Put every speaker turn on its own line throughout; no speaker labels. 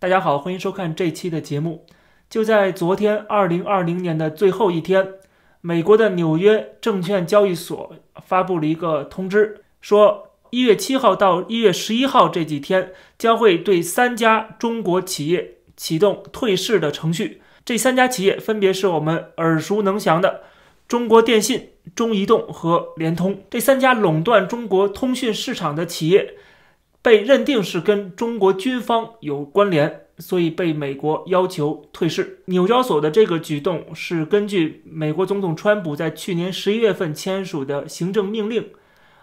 大家好，欢迎收看这期的节目。就在昨天，二零二零年的最后一天，美国的纽约证券交易所发布了一个通知，说一月七号到一月十一号这几天将会对三家中国企业启动退市的程序。这三家企业分别是我们耳熟能详的中国电信、中移动和联通，这三家垄断中国通讯市场的企业。被认定是跟中国军方有关联，所以被美国要求退市。纽交所的这个举动是根据美国总统川普在去年十一月份签署的行政命令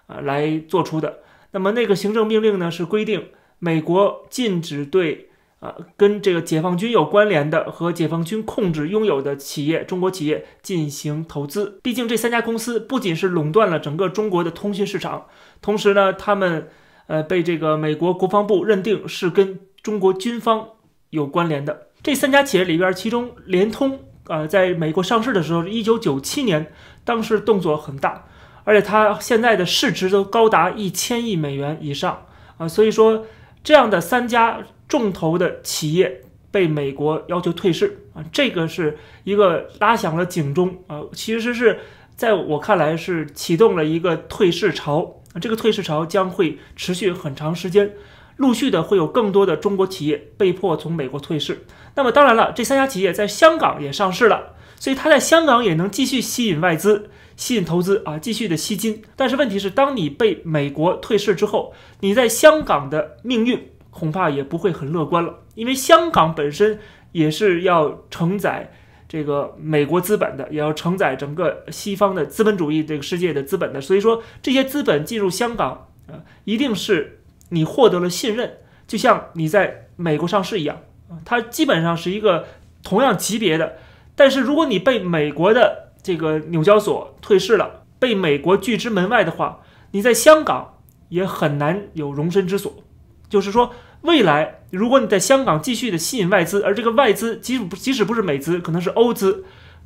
啊来做出的。那么那个行政命令呢，是规定美国禁止对啊跟这个解放军有关联的和解放军控制拥有的企业，中国企业进行投资。毕竟这三家公司不仅是垄断了整个中国的通讯市场，同时呢，他们。呃，被这个美国国防部认定是跟中国军方有关联的这三家企业里边，其中联通啊，在美国上市的时候是一九九七年，当时动作很大，而且它现在的市值都高达一千亿美元以上啊，所以说这样的三家重头的企业被美国要求退市啊，这个是一个拉响了警钟啊，其实是在我看来是启动了一个退市潮。这个退市潮将会持续很长时间，陆续的会有更多的中国企业被迫从美国退市。那么当然了，这三家企业在香港也上市了，所以它在香港也能继续吸引外资、吸引投资啊，继续的吸金。但是问题是，当你被美国退市之后，你在香港的命运恐怕也不会很乐观了，因为香港本身也是要承载。这个美国资本的也要承载整个西方的资本主义这个世界的资本的，所以说这些资本进入香港，啊，一定是你获得了信任，就像你在美国上市一样，它基本上是一个同样级别的。但是如果你被美国的这个纽交所退市了，被美国拒之门外的话，你在香港也很难有容身之所。就是说，未来如果你在香港继续的吸引外资，而这个外资即使即使不是美资，可能是欧资、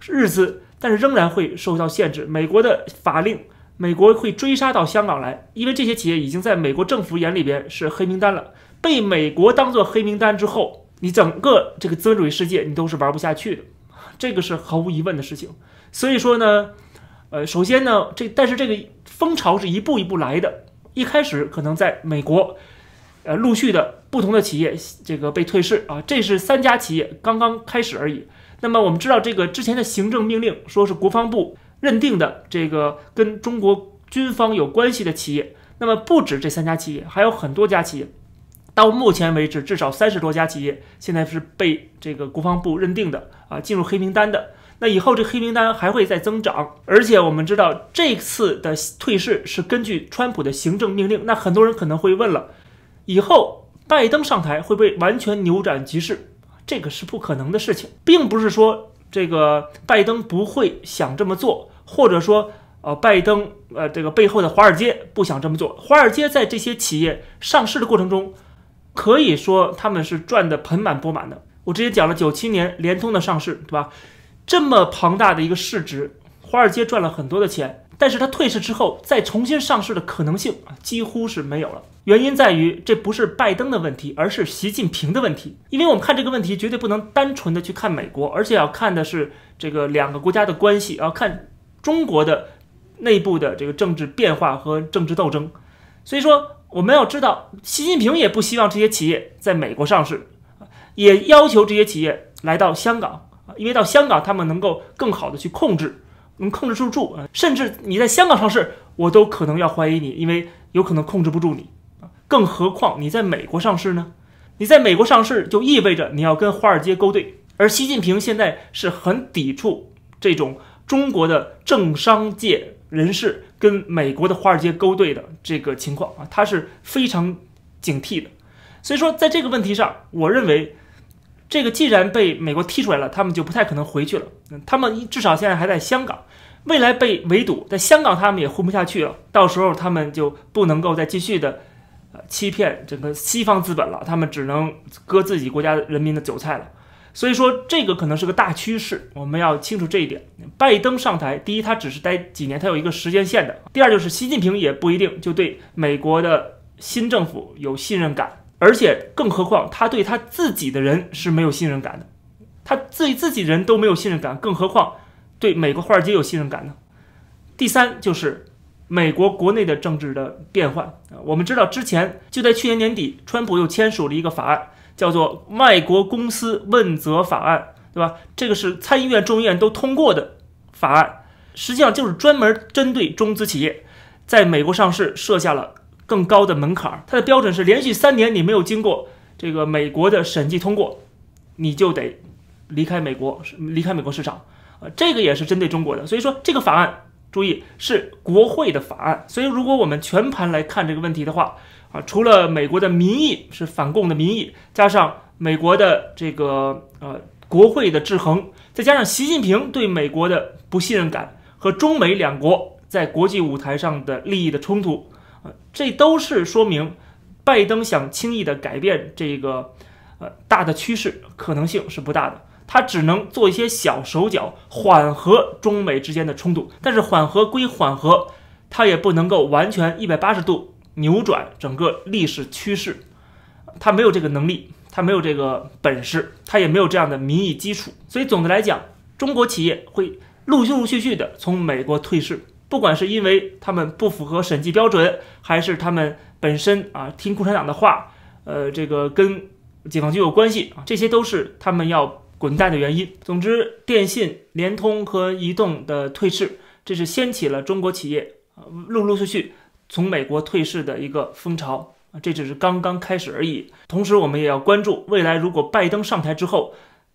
日资，但是仍然会受到限制。美国的法令，美国会追杀到香港来，因为这些企业已经在美国政府眼里边是黑名单了。被美国当做黑名单之后，你整个这个资本主义世界你都是玩不下去的，这个是毫无疑问的事情。所以说呢，呃，首先呢，这但是这个风潮是一步一步来的，一开始可能在美国。呃，陆续的不同的企业这个被退市啊，这是三家企业刚刚开始而已。那么我们知道，这个之前的行政命令说是国防部认定的这个跟中国军方有关系的企业，那么不止这三家企业，还有很多家企业。到目前为止，至少三十多家企业现在是被这个国防部认定的啊，进入黑名单的。那以后这黑名单还会再增长。而且我们知道，这次的退市是根据川普的行政命令。那很多人可能会问了。以后，拜登上台会被完全扭转局势，这个是不可能的事情，并不是说这个拜登不会想这么做，或者说，呃，拜登，呃，这个背后的华尔街不想这么做。华尔街在这些企业上市的过程中，可以说他们是赚的盆满钵满的。我之前讲了九七年联通的上市，对吧？这么庞大的一个市值，华尔街赚了很多的钱。但是它退市之后再重新上市的可能性啊，几乎是没有了。原因在于这不是拜登的问题，而是习近平的问题。因为我们看这个问题，绝对不能单纯的去看美国，而且要看的是这个两个国家的关系，要看中国的内部的这个政治变化和政治斗争。所以说，我们要知道，习近平也不希望这些企业在美国上市，也要求这些企业来到香港，因为到香港他们能够更好的去控制。能控制住住啊，甚至你在香港上市，我都可能要怀疑你，因为有可能控制不住你啊，更何况你在美国上市呢？你在美国上市就意味着你要跟华尔街勾兑，而习近平现在是很抵触这种中国的政商界人士跟美国的华尔街勾兑的这个情况啊，他是非常警惕的。所以说，在这个问题上，我认为这个既然被美国踢出来了，他们就不太可能回去了，他们至少现在还在香港。未来被围堵，在香港他们也混不下去了。到时候他们就不能够再继续的，呃，欺骗整个西方资本了。他们只能割自己国家人民的韭菜了。所以说，这个可能是个大趋势，我们要清楚这一点。拜登上台，第一，他只是待几年，他有一个时间线的；第二，就是习近平也不一定就对美国的新政府有信任感，而且更何况他对他自己的人是没有信任感的，他对自己人都没有信任感，更何况。对美国华尔街有信任感呢。第三就是美国国内的政治的变换啊，我们知道之前就在去年年底，川普又签署了一个法案，叫做《外国公司问责法案》，对吧？这个是参议院、众议院都通过的法案，实际上就是专门针对中资企业，在美国上市设下了更高的门槛。它的标准是连续三年你没有经过这个美国的审计通过，你就得离开美国，离开美国市场。啊，这个也是针对中国的，所以说这个法案，注意是国会的法案。所以如果我们全盘来看这个问题的话，啊，除了美国的民意是反共的民意，加上美国的这个呃国会的制衡，再加上习近平对美国的不信任感和中美两国在国际舞台上的利益的冲突，啊，这都是说明拜登想轻易的改变这个呃大的趋势可能性是不大的。他只能做一些小手脚，缓和中美之间的冲突。但是缓和归缓和，他也不能够完全一百八十度扭转整个历史趋势。他没有这个能力，他没有这个本事，他也没有这样的民意基础。所以总的来讲，中国企业会陆陆陆续续的从美国退市，不管是因为他们不符合审计标准，还是他们本身啊听共产党的话，呃，这个跟解放军有关系啊，这些都是他们要。滚蛋的原因。总之，电信、联通和移动的退市，这是掀起了中国企业陆陆续续从美国退市的一个风潮这只是刚刚开始而已。同时，我们也要关注未来，如果拜登上台之后，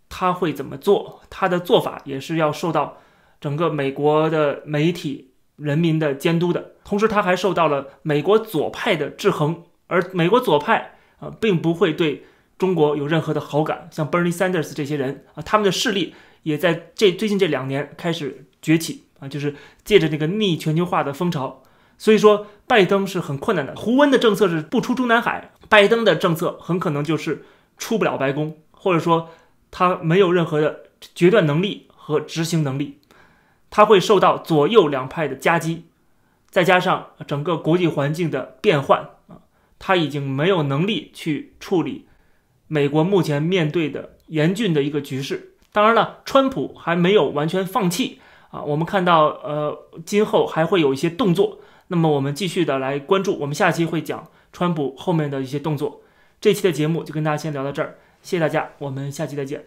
他会怎么做？他的做法也是要受到整个美国的媒体、人民的监督的。同时，他还受到了美国左派的制衡，而美国左派啊，并不会对。中国有任何的好感，像 Bernie Sanders 这些人啊，他们的势力也在这最近这两年开始崛起啊，就是借着这个逆全球化的风潮。所以说，拜登是很困难的。胡温的政策是不出中南海，拜登的政策很可能就是出不了白宫，或者说他没有任何的决断能力和执行能力，他会受到左右两派的夹击，再加上整个国际环境的变换啊，他已经没有能力去处理。美国目前面对的严峻的一个局势，当然了，川普还没有完全放弃啊。我们看到，呃，今后还会有一些动作。那么，我们继续的来关注。我们下期会讲川普后面的一些动作。这期的节目就跟大家先聊到这儿，谢谢大家，我们下期再见。